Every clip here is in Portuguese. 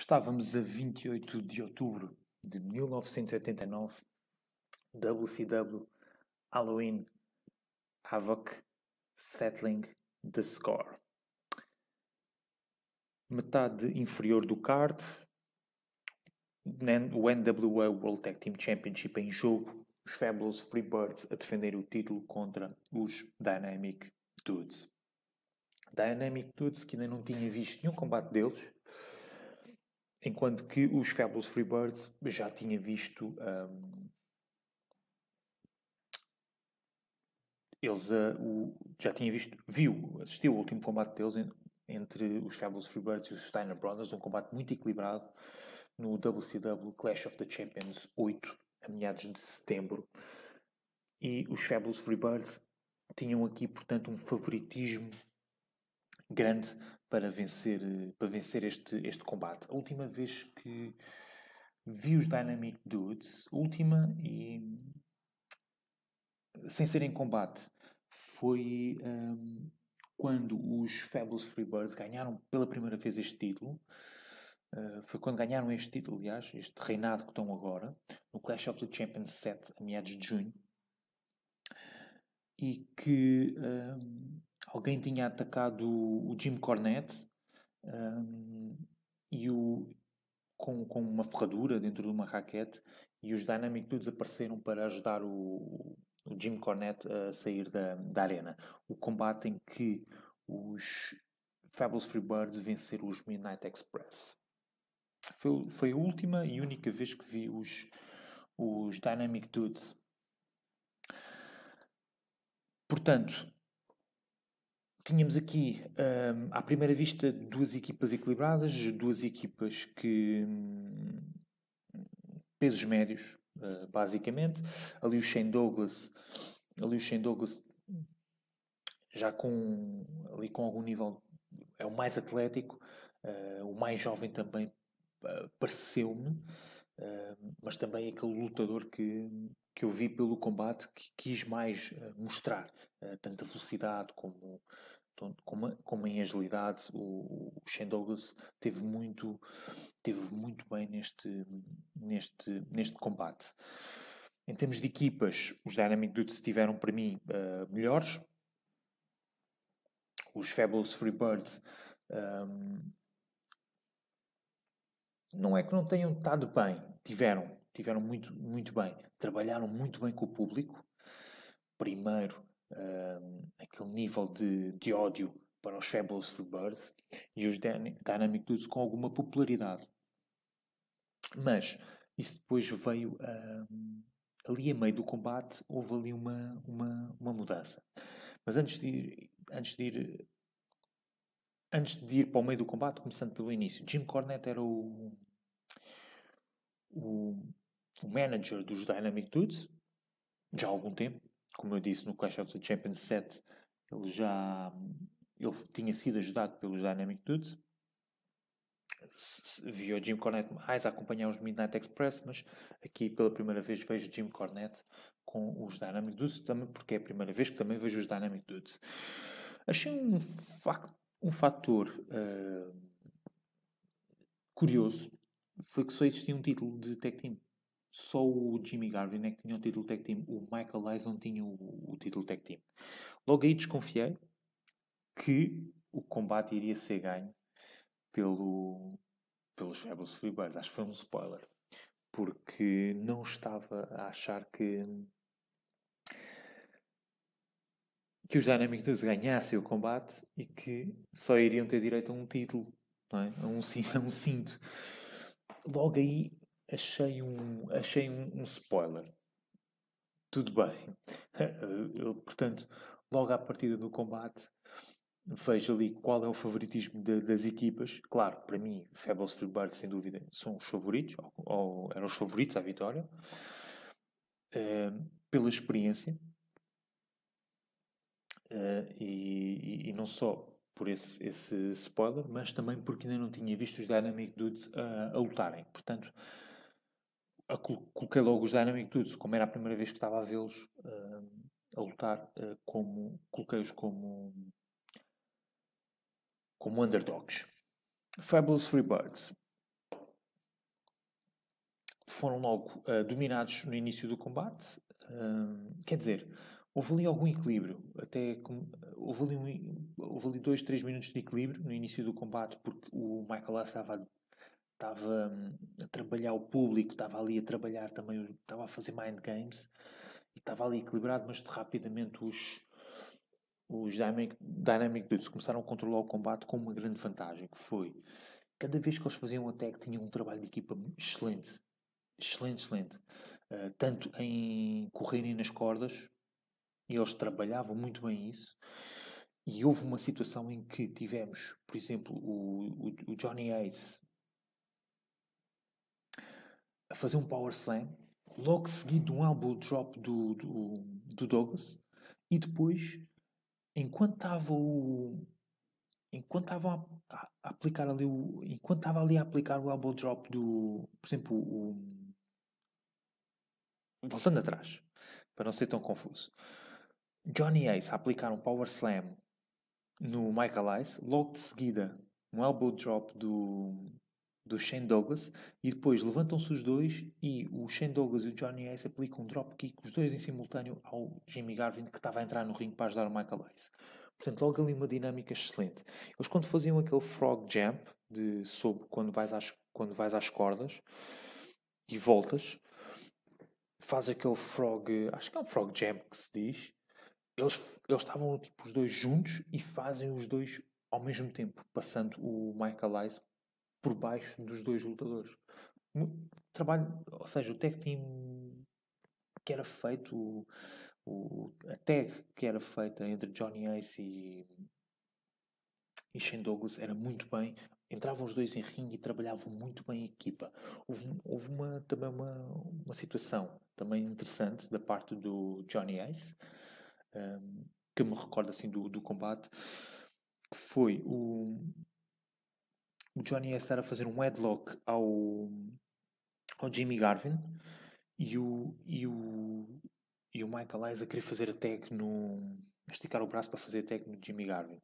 Estávamos a 28 de outubro de 1989, WCW, Halloween, Havoc, Settling the Score. Metade inferior do card, o NWA World Tag Team Championship em jogo, os Fabulous Freebirds a defender o título contra os Dynamic Dudes. Dynamic Dudes, que ainda não tinha visto nenhum combate deles, Enquanto que os Fabulous Freebirds já tinha visto um, eles uh, o, já tinha visto, viu, assistiu o último combate deles entre os Fabulous Freebirds e os Steiner Brothers, um combate muito equilibrado no WCW Clash of the Champions 8, a meados de setembro. E os Fabulous Freebirds tinham aqui, portanto, um favoritismo grande para vencer, eh, para vencer este, este combate. A última vez que vi os Dynamic Dudes, última e sem ser em combate, foi um, quando os Fabulous Freebirds ganharam pela primeira vez este título. Uh, foi quando ganharam este título, aliás, este reinado que estão agora, no Clash of the Champions 7, a meados de junho, e que um, alguém tinha atacado o Jim Cornette um, e o, com, com uma ferradura dentro de uma raquete e os Dynamic Dudes apareceram para ajudar o, o Jim Cornette a sair da, da arena. O combate em que os Fabulous Freebirds venceram os Midnight Express. Foi, foi a última e única vez que vi os, os Dynamic Dudes. Portanto, Tínhamos aqui, um, à primeira vista, duas equipas equilibradas, duas equipas que. Hum, pesos médios, eh, basicamente. Ali o Shane Douglas, ali o Shane Douglas já com, ali com algum nível, é o mais atlético, uh, o mais jovem também eh, pareceu-me, hum, mas também é aquele lutador que, que eu vi pelo combate que quis mais mostrar, tanto a velocidade como como, como em agilidade o, o Shane Douglas teve muito, teve muito bem neste, neste, neste combate. Em termos de equipas, os Dynamic Dudes tiveram para mim uh, melhores. Os Fabulous Freebirds um, ehm, não é que não tenham estado bem, tiveram, tiveram muito, muito bem, trabalharam muito bem com o público. Primeiro aquele nível de, de ódio para os Fabulous Freebirds e os Dynamic Dudes com alguma popularidade. Mas isso depois veio ali a meio do combate, houve ali uma, uma, uma mudança. Mas antes de, ir, antes de ir antes de ir para o meio do combate, começando pelo início, Jim Cornette era o, o, o manager dos Dynamic Dudes já há algum tempo como eu disse no Clash of the Champions 7, ele já ele tinha sido ajudado pelos Dynamic Dudes. Vi o Jim Cornette mais a acompanhar os Midnight Express, mas aqui pela primeira vez vejo Jim Cornette com os Dynamic Dudes, também porque é a primeira vez que também vejo os Dynamic Dudes. Achei um, fact, um fator uh, curioso foi que só existia um título de tag team só o Jimmy Garvin é que tinha o título tag team, o Michael Lyons tinha o, o título tag team. Logo aí desconfiei que o combate iria ser ganho pelo, pelos Fabulous Freebirds. Acho que foi um spoiler. Porque não estava a achar que, que os Dynamic Dudes ganhassem o combate e que só iriam ter direito a um título, não é? a, um, a um cinto. Logo aí achei um, achei um, um spoiler. Tudo bem. Eu, portanto, logo à partida do combate, vejo ali qual é o favoritismo de, das equipas. Claro, para mim, Fabulous Freebird, sem dúvida, são os favoritos, ou, ou eram os favoritos à vitória, uh, pela experiência. Uh, e, e, não só por esse, esse, spoiler, mas também porque ainda não tinha visto os Dynamic Dudes uh, a lutarem. Portanto, coloquei logo os Dynamic Dudes, como era a primeira vez que estava a vê-los uh, a lutar, uh, como coloquei-os como, como underdogs. Fabulous Freebirds foram logo uh, dominados no início do combate. quer dizer, houve ali algum equilíbrio, até com, houve, ali um, houve ali dois, três minutos de equilíbrio no início do combate, porque o Michael Lass estava estava hum, a trabalhar o público, estava ali a trabalhar também, estava a fazer mind games e estava ali equilibrado, mas rapidamente os, os Dynamic, Dynamic Dudes começaram a controlar o combate com uma grande vantagem, que foi cada vez que eles faziam um attack tinham um trabalho de equipa excelente, excelente, excelente, uh, tanto em correrem nas cordas, e eles trabalhavam muito bem isso, e houve uma situação em que tivemos, por exemplo, o, o, o Johnny Ace a fazer um power slam, logo seguido um elbow drop do, do, do Douglas, e depois, enquanto estava o. Enquanto estava a, a, aplicar ali o. Enquanto estava ali a aplicar o elbow drop do. Por exemplo, o. Voltando atrás, para não ser tão confuso. Johnny Ace a aplicar um power slam no Michael Ice, logo de seguida um elbow drop do, do Shane Douglas e depois levantam-se os dois e o Shane Douglas e o Johnny Ace aplicam um dropkick, os dois em simultâneo, ao Jimmy Garvin que estava a entrar no ringue para ajudar o Michael Ace. Portanto, logo ali uma dinâmica excelente. Eles quando faziam aquele frog jump, de sob quando vais às, quando vais às cordas e voltas, faz aquele frog, acho que é um frog jump que se diz, eles, eles estavam tipo os dois juntos e fazem os dois ao mesmo tempo, passando o Michael Ice por baixo dos dois lutadores. Trabalho, ou seja, o tag team que era feito, o, o, a tag que era feita entre Johnny Ace e, e Shane Douglas era muito bem. Entravam os dois em ringue e trabalhavam muito bem a equipa. Houve, houve uma, também uma, uma situação também interessante da parte do Johnny Ace, um, que me recorda assim do, do combate, que foi o, o Johnny ia estar a fazer um headlock ao, ao Jimmy Garvin e o, e o, e o Michael Eyes a querer fazer a tag no. esticar o braço para fazer a tag no Jimmy Garvin.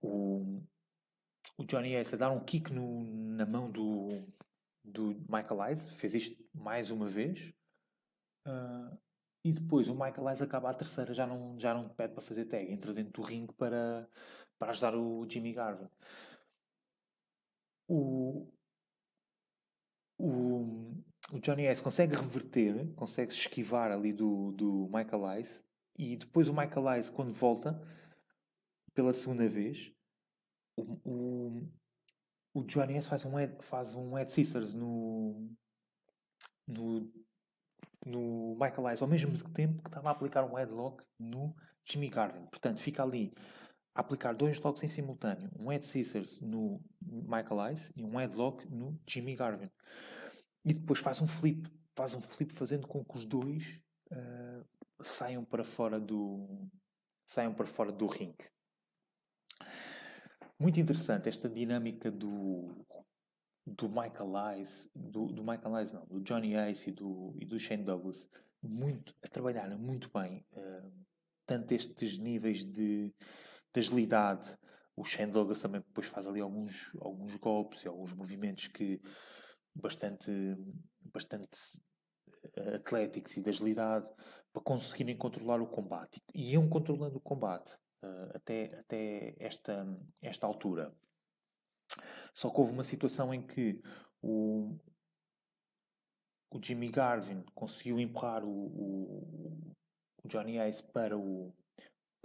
O, o Johnny Ace a dar um kick no, na mão do, do Michael Eyes, fez isto mais uma vez. Uh, e depois o Michael Eyes acaba a terceira, já não, já não pede para fazer tag, entra dentro do ringue para, para ajudar o Jimmy Garvin o, o, o Johnny S consegue reverter, consegue se esquivar ali do, do Michael Ice e depois o Michael Ice quando volta pela segunda vez o, o, o Johnny S faz um head, faz um head scissors no, no no Michael Ice ao mesmo tempo que estava a aplicar um headlock no Jimmy Garvin portanto fica ali aplicar dois locks em simultâneo, um head Scissors no Michael Ice e um headlock no Jimmy Garvin. E depois faz um flip, faz um flip fazendo com que os dois uh, saiam para fora do saiam para fora do ring Muito interessante esta dinâmica do do Michael Ice, do, do Michael Ice não, do Johnny Ace e do, e do Shane Douglas, muito, a trabalhar muito bem uh, tanto estes níveis de de agilidade. O Shane Douglas também depois faz ali alguns, alguns golpes e alguns movimentos que bastante, bastante eh, atléticos e de agilidade para conseguirem controlar o combate. E iam controlando o combate uh, até, até esta, esta altura. Só que houve uma situação em que o, o Jimmy Garvin conseguiu empurrar o, o, o Johnny Ace para o,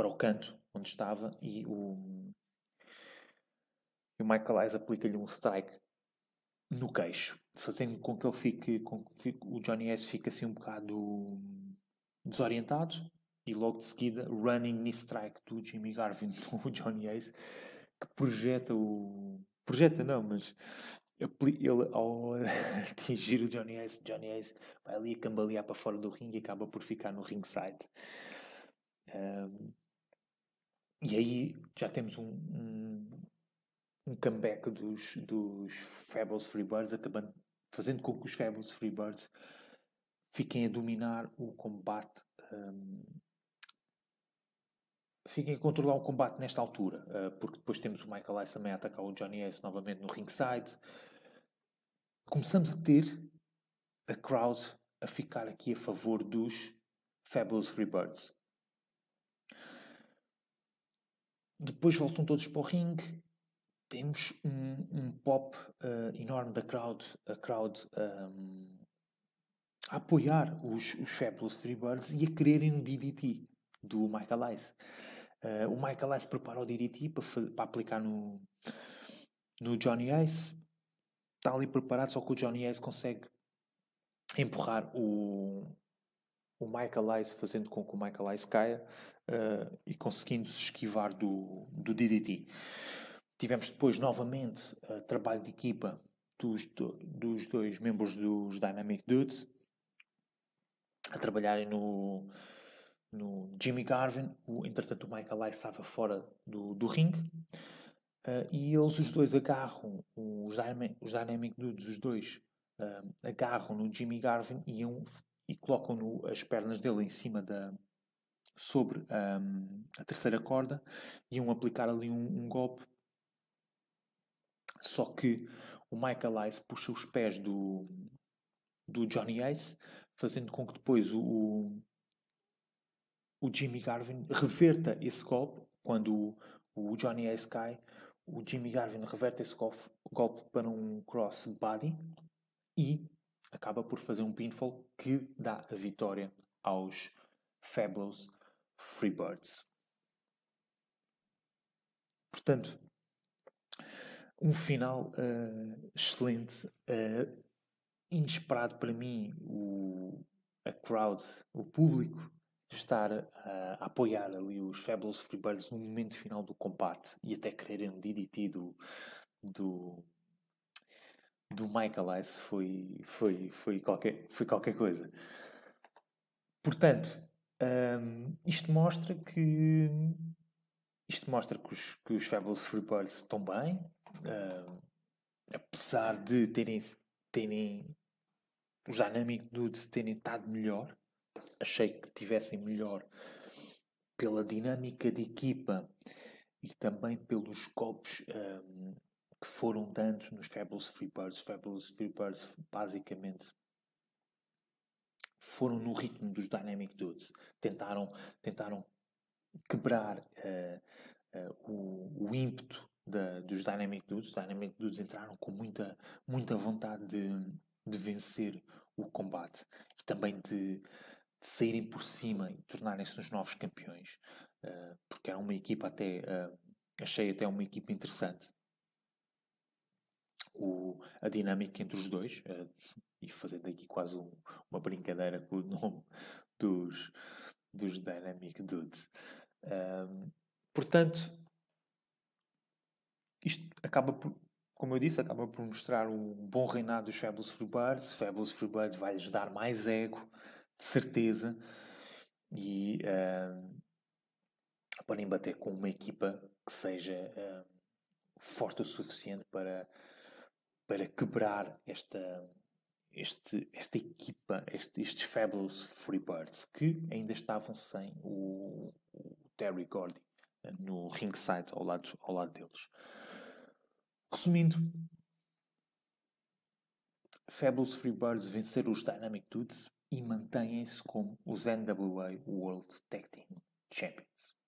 para o canto onde estava e o, e o Michael Eyes aplica-lhe um strike no queixo, fazendo com que ele fique, com que fique, o Johnny S fique assim um bocado desorientado e logo de seguida running knee strike do Jimmy Garvin do Johnny Ace que projeta o projeta não, mas ele ao atingir o Johnny Ace Johnny Ace vai ali a cambalear para fora do ringue e acaba por ficar no ringside um, e aí já temos um, um, um comeback dos, dos Fabulous Freebirds, acabando, fazendo com que os Fabulous Freebirds fiquem a dominar o combate. Um, fiquem a controlar o combate nesta altura, uh, porque depois temos o Michael Ice também a atacar o Johnny Ace novamente no ringside. Começamos a ter a crowd a ficar aqui a favor dos Fabulous Freebirds. Depois voltam todos para o ringue. Temos um, um pop uh, enorme da crowd, a crowd um, ehm, a apoiar os, os Fabulous Freebirds e a quererem o DDT do Michael Ice. Uh, o Michael Ice prepara o DDT para, para aplicar no, no Johnny Ace. Está ali preparado, só que o Johnny Ace consegue empurrar o, o Michael Ice fazendo com que o Michael Ice caia uh, e conseguindo-se esquivar do, do DDT. Tivemos depois novamente uh, trabalho de equipa dos, do, dos dois membros dos Dynamic Dudes a trabalharem no, no Jimmy Garvin. O, entretanto, o Michael Ice estava fora do, do ringue. Uh, e eles os dois agarram, os, Dynamic, os Dynamic Dudes, os dois, agarram no Jimmy Garvin e iam e colocam as pernas dele em cima da sobre um, a terceira corda e iam aplicar ali um, um, golpe só que o Michael Ice puxa os pés do, do Johnny Ice fazendo com que depois o, o Jimmy Garvin reverta esse golpe quando o, o Johnny Ice cai o Jimmy Garvin reverte esse golpe, golpe para um body e acaba por fazer um pinfall que dá a vitória aos Fabulous Freebirds. Portanto, um final uh, excelente, uh, inesperado para mim, o, a crowd, o público, estar uh, a apoiar ali os Fabulous Freebirds no momento final do combate e até quererem um DDT do, do do Michael Ice foi, foi, foi, qualquer, foi qualquer coisa. Portanto, um, isto mostra que isto mostra que os, que os Fabulous Freebirds estão bem, um, apesar de terem, terem os Dynamic Dudes terem estado melhor, achei que tivessem melhor pela dinâmica de equipa e também pelos golpes um, que foram tantos nos Fabulous Freebirds. Fabulous Freebirds basicamente foram no ritmo dos Dynamic Dudes. Tentaram, tentaram quebrar uh, uh, o, o, ímpeto da, dos Dynamic Dudes. Os Dynamic Dudes entraram com muita, muita vontade de, de vencer o combate e também de, de saírem por cima e tornarem-se os novos campeões. Uh, porque era uma equipa até... achei até uma equipa interessante o, a dinâmica entre os dois uh, e fazendo aqui quase um, uma brincadeira com o nome dos, dos Dynamic Dudes. Um, portanto, isto acaba por, como eu disse, acaba por mostrar um bom reinado dos Fabulous Freebirds. Fabulous Freebirds vai-lhes dar mais ego, de certeza, e para podem bater com uma equipa que seja forte o suficiente para para quebrar esta, este, esta equipa, este, estes Fabulous Freebirds, que ainda estavam sem o, o Terry Gordy eh, no ringside ao lado, ao lado deles. Resumindo, Fabulous Freebirds venceram os Dynamic Dudes e mantêm-se como os NWA World Tag Team Champions.